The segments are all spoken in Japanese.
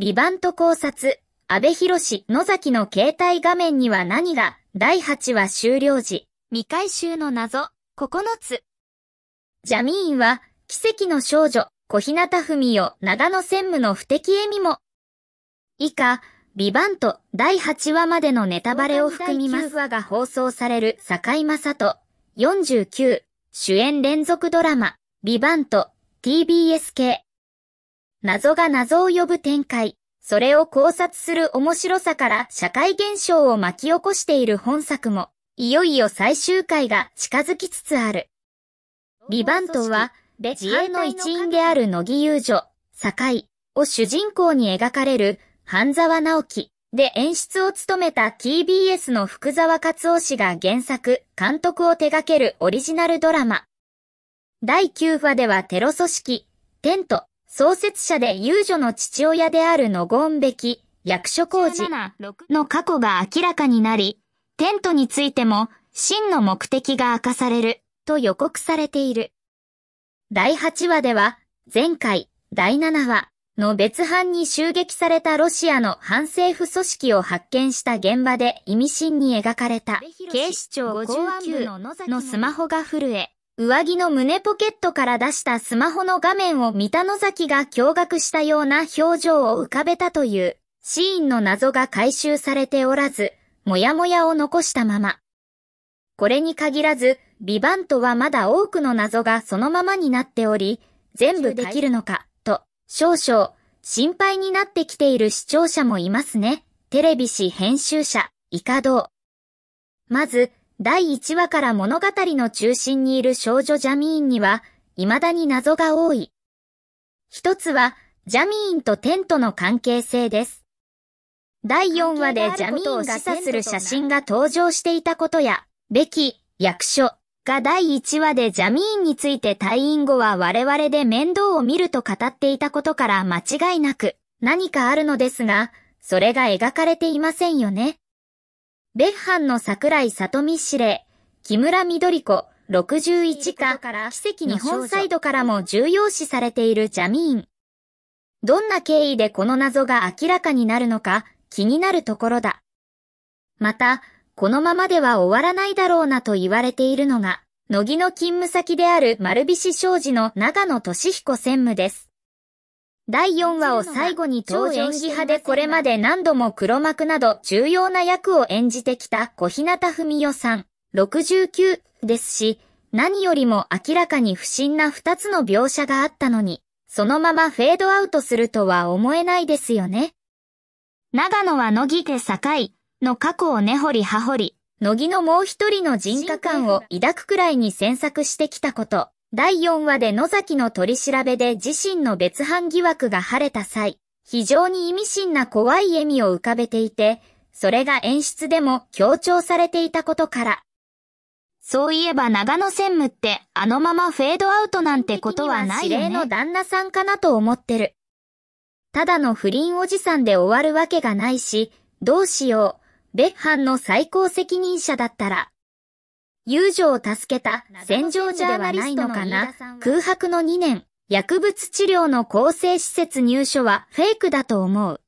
ビバント考察、安倍博士、野崎の携帯画面には何が、第8話終了時、未回収の謎、9つ。ジャミーンは、奇跡の少女、小日向文よ、長野専務の不敵笑みも。以下、ビバント第8話までのネタバレを含みます。9話が放送される坂井正人49主演連続ドラマビバント TBS 系謎が謎を呼ぶ展開、それを考察する面白さから社会現象を巻き起こしている本作も、いよいよ最終回が近づきつつある。リバントは、自衛の一員である乃木遊女、井を主人公に描かれる、半沢直樹で演出を務めた TBS の福沢克夫氏が原作、監督を手掛けるオリジナルドラマ。第9話ではテロ組織、テント創設者で遊女の父親であるノゴンべき役所工事の過去が明らかになり、テントについても真の目的が明かされると予告されている。第8話では、前回、第7話の別班に襲撃されたロシアの反政府組織を発見した現場で意味深に描かれた警視庁59のスマホが震え、上着の胸ポケットから出したスマホの画面を三田野崎が驚愕したような表情を浮かべたというシーンの謎が回収されておらず、もやもやを残したまま。これに限らず、ビバントはまだ多くの謎がそのままになっており、全部できるのか、と、少々、心配になってきている視聴者もいますね。テレビ誌編集者、イカドまず、第1話から物語の中心にいる少女ジャミーンには、未だに謎が多い。一つは、ジャミーンとテントの関係性です。第4話でジャミーンが示唆する写真が登場していたことや、べき、役所が第1話でジャミーンについて退院後は我々で面倒を見ると語っていたことから間違いなく何かあるのですが、それが描かれていませんよね。ッハンの桜井里美司令、木村緑子、61か、奇跡日本サイドからも重要視されているジャミーン。どんな経緯でこの謎が明らかになるのか気になるところだ。また、このままでは終わらないだろうなと言われているのが、乃木の勤務先である丸菱商事の長野俊彦専務です。第4話を最後に超演技派でこれまで何度も黒幕など重要な役を演じてきた小日向文世さん69ですし、何よりも明らかに不審な2つの描写があったのに、そのままフェードアウトするとは思えないですよね。長野は乃木家堺の過去を根掘り葉掘り、乃木のもう一人の人格感を抱くくらいに詮索してきたこと。第4話で野崎の取り調べで自身の別犯疑惑が晴れた際、非常に意味深な怖い笑みを浮かべていて、それが演出でも強調されていたことから、そういえば長野専務ってあのままフェードアウトなんてことはないよね。令の旦那さんかなと思ってる。ただの不倫おじさんで終わるわけがないし、どうしよう、別班の最高責任者だったら、遊女を助けた戦場ジではないのかな空白の2年、薬物治療の更生施設入所はフェイクだと思う。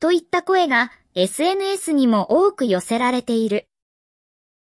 といった声が SNS にも多く寄せられている。